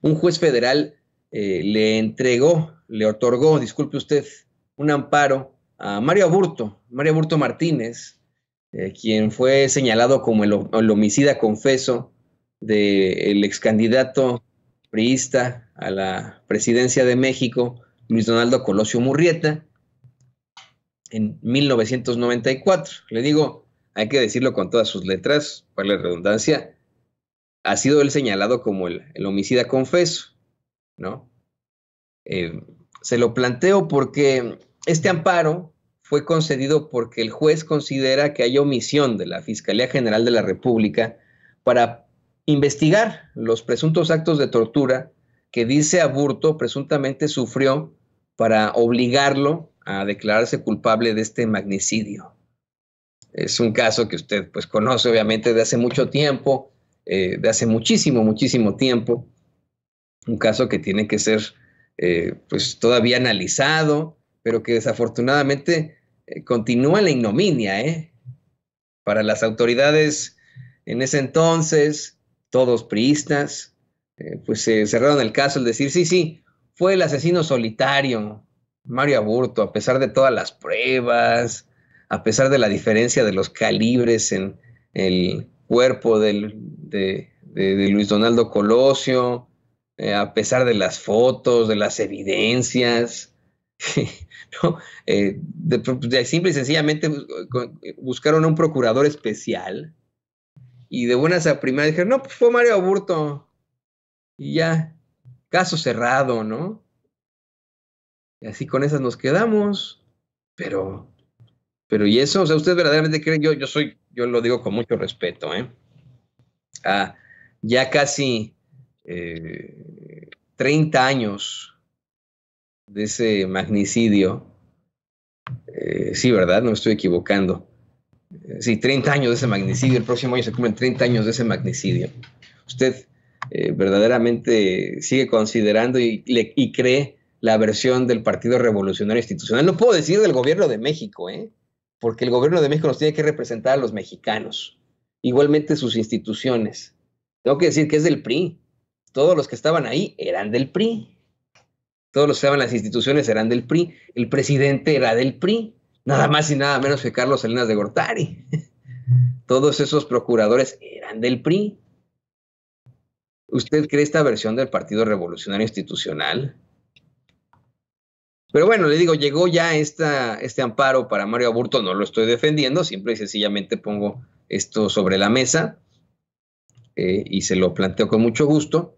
un juez federal eh, le entregó, le otorgó, disculpe usted, un amparo a Mario Aburto, Mario Aburto Martínez, eh, quien fue señalado como el, homicida confeso del excandidato ex candidato priista a la presidencia de México, Luis Donaldo Colosio Murrieta, en 1994. Le digo, hay que decirlo con todas sus letras, para la redundancia, ha sido él señalado como el, homicida confeso, ¿no? Eh, se lo planteo porque este amparo fue concedido porque el juez considera que hay omisión de la Fiscalía General de la República para investigar los presuntos actos de tortura que dice Aburto presuntamente sufrió para obligarlo a declararse culpable de este magnicidio. Es un caso que usted pues conoce obviamente de hace mucho tiempo, eh, de hace muchísimo, muchísimo tiempo, un caso que tiene que ser eh, pues todavía analizado, pero que desafortunadamente eh, continúa la ignominia para las autoridades en ese entonces, todos priistas, pues se cerraron el caso, al decir, sí, sí, fue el asesino solitario, Mario Aburto, a pesar de todas las pruebas, a pesar de la diferencia de los calibres en el cuerpo del de, Luis Donaldo Colosio, eh, a pesar de las fotos, de las evidencias. ¿no? Eh, pues, de, simple y sencillamente pues, buscaron a un procurador especial y de buenas a primeras dijeron, no, pues fue Mario Aburto y ya, caso cerrado, ¿no? Y así con esas nos quedamos, pero, pero y eso, o sea, usted verdaderamente creen yo, yo soy, yo lo digo con mucho respeto, ¿eh? a ya casi 30 eh, años de ese magnicidio. Eh, sí, ¿verdad? No me estoy equivocando. Eh, sí, 30 años de ese magnicidio. El próximo año se cumplen 30 años de ese magnicidio. Usted verdaderamente sigue considerando y, cree la versión del Partido Revolucionario Institucional. No puedo decir del gobierno de México, porque el gobierno de México nos tiene que representar a los mexicanos igualmente sus instituciones. Tengo que decir que es del PRI. Todos los que estaban ahí eran del PRI. Todos los que estaban en las instituciones eran del PRI. El presidente era del PRI. Nada más y nada menos que Carlos Salinas de Gortari. Todos esos procuradores eran del PRI. ¿Usted cree esta versión del Partido Revolucionario Institucional? Pero bueno, le digo, llegó ya este amparo para Mario Aburto, no lo estoy defendiendo, siempre y sencillamente pongo esto sobre la mesa eh, y se lo planteo con mucho gusto.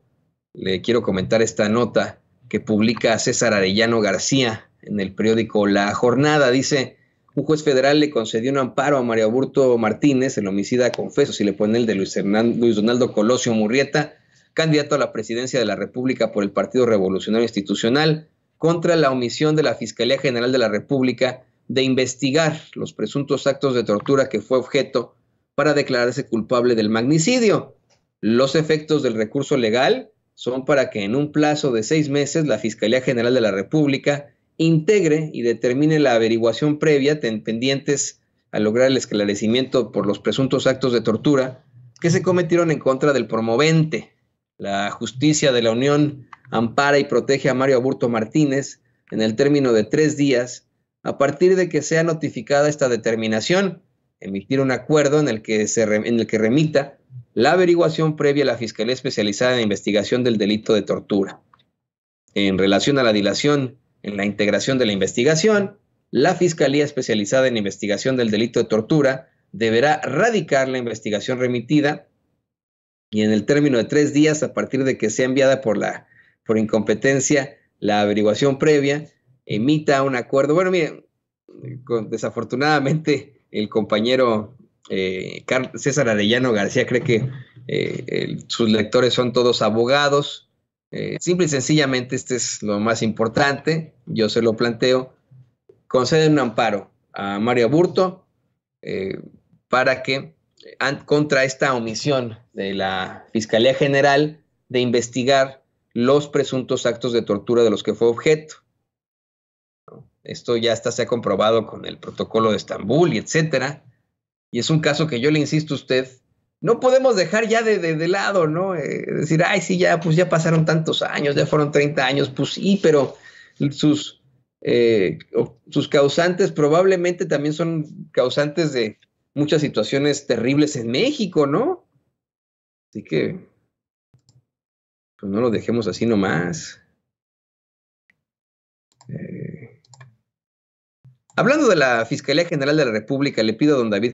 Le quiero comentar esta nota que publica César Arellano García en el periódico La Jornada. Dice, un juez federal le concedió un amparo a Mario Burto Martínez, el homicida confeso, si le pone el de Luis, Luis Donaldo Colosio Murrieta, candidato a la presidencia de la República por el Partido Revolucionario Institucional, contra la omisión de la Fiscalía General de la República de investigar los presuntos actos de tortura que fue objeto para declararse culpable del magnicidio. Los efectos del recurso legal son para que en un plazo de seis meses la Fiscalía General de la República integre y determine la averiguación previa pendientes a lograr el esclarecimiento por los presuntos actos de tortura que se cometieron en contra del promovente. La justicia de la Unión ampara y protege a Mario Aburto Martínez en el término de tres días a partir de que sea notificada esta determinación emitir un acuerdo en el que, se en el que remita la averiguación previa a la Fiscalía Especializada en Investigación del Delito de Tortura. En relación a la dilación en la integración de la investigación, la Fiscalía Especializada en Investigación del Delito de Tortura deberá radicar la investigación remitida y en el término de tres días a partir de que sea enviada por, la, por incompetencia la averiguación previa, emita un acuerdo. Bueno, miren, desafortunadamente el compañero eh, César Arellano García cree que eh, sus lectores son todos abogados. Eh, simple y sencillamente, este es lo más importante, yo se lo planteo, conceden un amparo a Mario Burto para que contra esta omisión de la Fiscalía General de investigar los presuntos actos de tortura de los que fue objeto. Esto ya está, se ha comprobado con el protocolo de Estambul y etcétera. Y es un caso que yo le insisto a usted, no podemos dejar ya de, de, lado, ¿no? Eh, decir, ay, sí, ya, pues ya pasaron tantos años, ya fueron 30 años, pues sí, pero sus, eh, sus causantes probablemente también son causantes de muchas situaciones terribles en México, ¿no? Así que, pues no lo dejemos así nomás. Hablando de la Fiscalía General de la República, le pido a don David